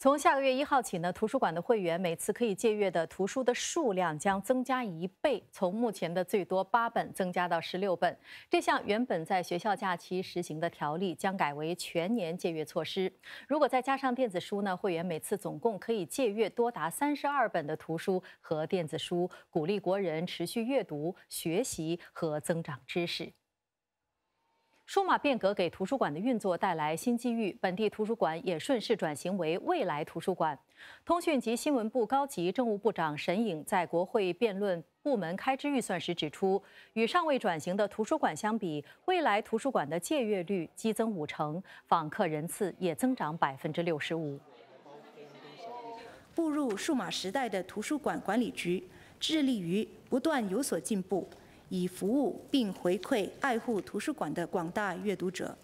从下个月一号起呢，图书馆的会员每次可以借阅的图书的数量将增加一倍，从目前的最多八本增加到十六本。这项原本在学校假期实行的条例将改为全年借阅措施。如果再加上电子书呢，会员每次总共可以借阅多达三十二本的图书和电子书，鼓励国人持续阅读、学习和增长知识。数码变革给图书馆的运作带来新机遇，本地图书馆也顺势转型为未来图书馆。通讯及新闻部高级政务部长沈颖在国会辩论部门开支预算时指出，与尚未转型的图书馆相比，未来图书馆的借阅率激增五成，访客人次也增长百分之六十五。步入数码时代的图书馆管理局，致力于不断有所进步。以服务并回馈爱护图书馆的广大阅读者，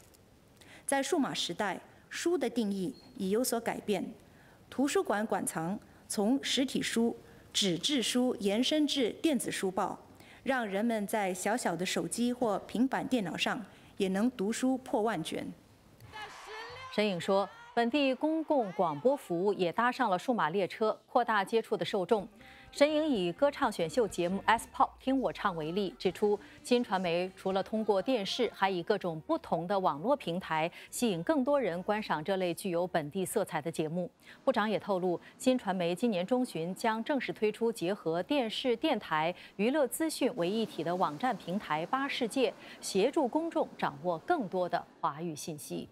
在数码时代，书的定义已有所改变，图书馆馆藏从实体书、纸质书延伸至电子书报，让人们在小小的手机或平板电脑上也能读书破万卷。沈颖说，本地公共广播服务也搭上了数码列车，扩大接触的受众。神颖以歌唱选秀节目《S Pop 听我唱》为例，指出新传媒除了通过电视，还以各种不同的网络平台吸引更多人观赏这类具有本地色彩的节目。部长也透露，新传媒今年中旬将正式推出结合电视、电台、娱乐资讯为一体的网站平台“八世界”，协助公众掌握更多的华语信息。